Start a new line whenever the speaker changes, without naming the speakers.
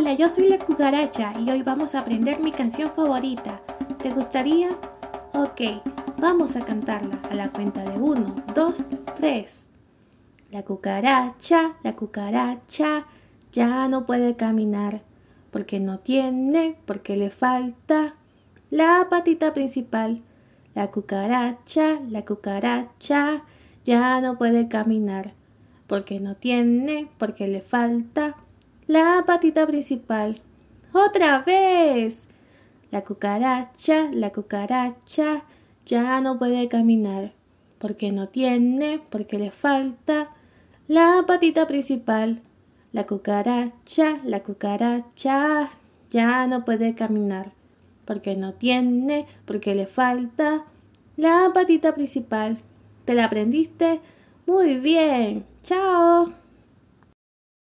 Hola, yo soy la cucaracha y hoy vamos a aprender mi canción favorita. ¿Te gustaría? Ok, vamos a cantarla a la cuenta de 1, 2, 3. La cucaracha, la cucaracha, ya no puede caminar, porque no tiene, porque le falta la patita principal. La cucaracha, la cucaracha, ya no puede caminar, porque no tiene, porque le falta la patita principal. ¡Otra vez! La cucaracha, la cucaracha ya no puede caminar porque no tiene, porque le falta la patita principal. La cucaracha, la cucaracha ya no puede caminar porque no tiene, porque le falta la patita principal. ¿Te la aprendiste? Muy bien. Chao.